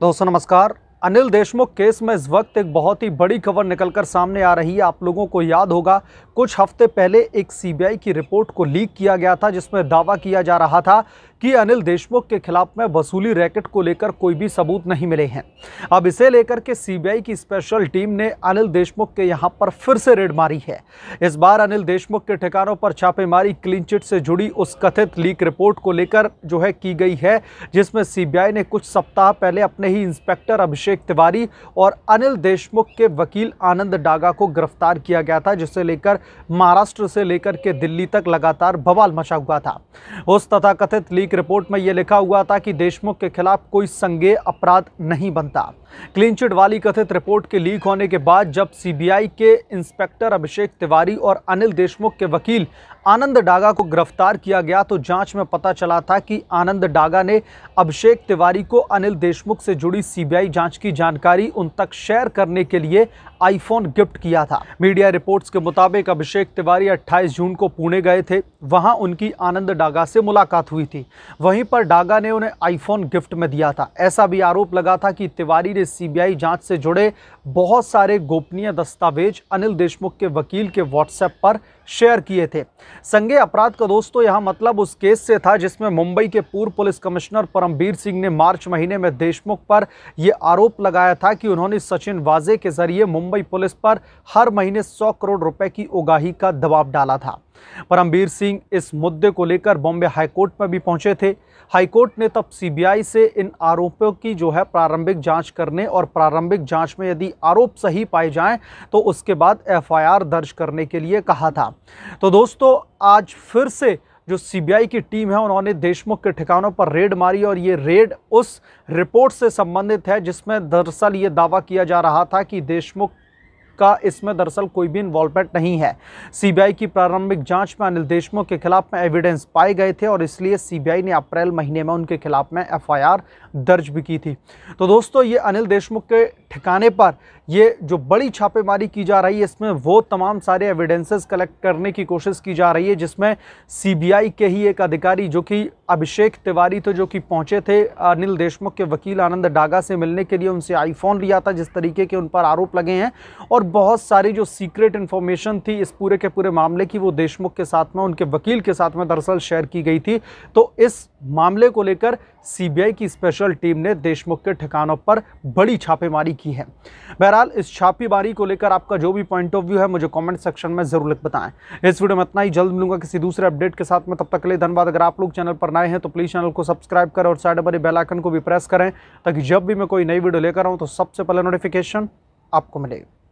दोस्तों नमस्कार अनिल देशमुख केस में इस वक्त एक बहुत ही बड़ी खबर निकलकर सामने आ रही है आप लोगों को याद होगा कुछ हफ्ते पहले एक सीबीआई की रिपोर्ट को लीक किया गया था जिसमें दावा किया जा रहा था कि अनिल देशमुख के खिलाफ में वसूली रैकेट को लेकर कोई भी सबूत नहीं मिले हैं अब इसे लेकर के सीबीआई की स्पेशल टीम ने अनिल देशमुख के यहां पर फिर से रेड मारी है इस बार अनिल देशमुख के ठिकानों पर छापेमारी क्लीन चिट से जुड़ी उस कथित लीक रिपोर्ट को लेकर जो है की गई है जिसमें सीबीआई ने कुछ सप्ताह पहले अपने ही इंस्पेक्टर अभिषेक तिवारी और अनिल देशमुख के वकील आनंद डागा को गिरफ्तार किया गया था जिसे लेकर महाराष्ट्र से लेकर के दिल्ली तक लगातार बवाल मचा हुआ था उस तथाकथित लीक रिपोर्ट में यह लिखा हुआ था कि देशमुख के खिलाफ कोई संज्ञेय अपराध नहीं बनता क्लीन चिट वाली कथित रिपोर्ट के लीक होने के बाद जब सीबीआई के इंस्पेक्टर अभिषेक तिवारी और अनिल देशमुख के वकील आनंद डागा को गिरफ्तार किया गया तो जांच में पता चला था कि आनंद डागा ने अभिषेक तिवारी को अनिल देशमुख से जुड़ी सीबीआई जांच की जानकारी उन तक शेयर करने के लिए आईफोन गिफ्ट किया था मीडिया रिपोर्ट्स के मुताबिक अभिषेक तिवारी 28 जून को पुणे गए थे वहां उनकी आनंद डागा से मुलाकात हुई थी वहीं पर डागा ने उन्हें आईफोन गिफ्ट में दिया था ऐसा भी आरोप लगा था कि तिवारी ने सीबीआई जांच से जुड़े बहुत सारे गोपनीय दस्तावेज अनिल देशमुख के वकील के व्हाट्सएप पर शेयर किए थे संगे अपराध का दोस्तों यहां मतलब उस केस से था जिसमें मुंबई के पूर्व पुलिस कमिश्नर परमबीर सिंह ने मार्च महीने में देशमुख पर यह आरोप लगाया था कि उन्होंने सचिन वाजे के जरिए मुंबई पुलिस पर हर महीने सौ करोड़ रुपए की उगाही का दबाव डाला था परमबीर सिंह इस मुद्दे को लेकर बॉम्बे हाईकोर्ट में भी पहुंचे थे हाईकोर्ट ने तब सीबीआई से इन आरोपों की जो है प्रारंभिक जांच करने और प्रारंभिक जांच में यदि आरोप सही पाए जाएं तो उसके बाद एफआईआर दर्ज करने के लिए कहा था तो दोस्तों आज फिर से जो सीबीआई की टीम है उन्होंने देशमुख के ठिकानों पर रेड मारी और ये रेड उस रिपोर्ट से संबंधित है जिसमें दरअसल ये दावा किया जा रहा था कि देशमुख का इसमें दरअसल कोई भी इन्वॉल्वमेंट नहीं है सीबीआई की प्रारंभिक जांच में अनिल देशमुख के खिलाफ में एविडेंस पाए गए थे और इसलिए सीबीआई ने अप्रैल महीने में उनके खिलाफ में एफआईआर दर्ज भी की थी तो दोस्तों ये अनिल देशमुख के ठिकाने पर ये जो बड़ी छापेमारी की जा रही है इसमें वो तमाम सारे एविडेंसेस कलेक्ट करने की कोशिश की जा रही है जिसमें सीबीआई के ही एक अधिकारी जो कि अभिषेक तिवारी थे जो कि पहुंचे थे अनिल देशमुख के वकील आनंद डागा से मिलने के लिए उनसे आईफोन लिया था जिस तरीके के उन पर आरोप लगे हैं और और बहुत सारी जो सीक्रेट इन्फॉर्मेशन थी इस पूरे के पूरे मामले की वो देशमुख के साथ में उनके वकील के साथ में दरअसल शेयर की गई थी तो इस मामले को लेकर सीबीआई की स्पेशल टीम ने देशमुख के ठिकानों पर बड़ी छापेमारी की है बहरहाल इस छापेमारी को लेकर आपका जो भी पॉइंट ऑफ व्यू है मुझे कॉमेंट सेक्शन में ज़रूर बताएं इस वीडियो में इतना ही जल्द मिलूंगा किसी दूसरे अपडेट के साथ में तब तक के लिए धन्यवाद अगर आप लोग चैनल पर नए हैं तो प्लीज़ चैनल को सब्सक्राइब करें और साइड बने बेलाइकन को भी प्रेस करें ताकि जब भी मैं कोई नई वीडियो लेकर आऊँ तो सबसे पहले नोटिफिकेशन आपको मिलेगी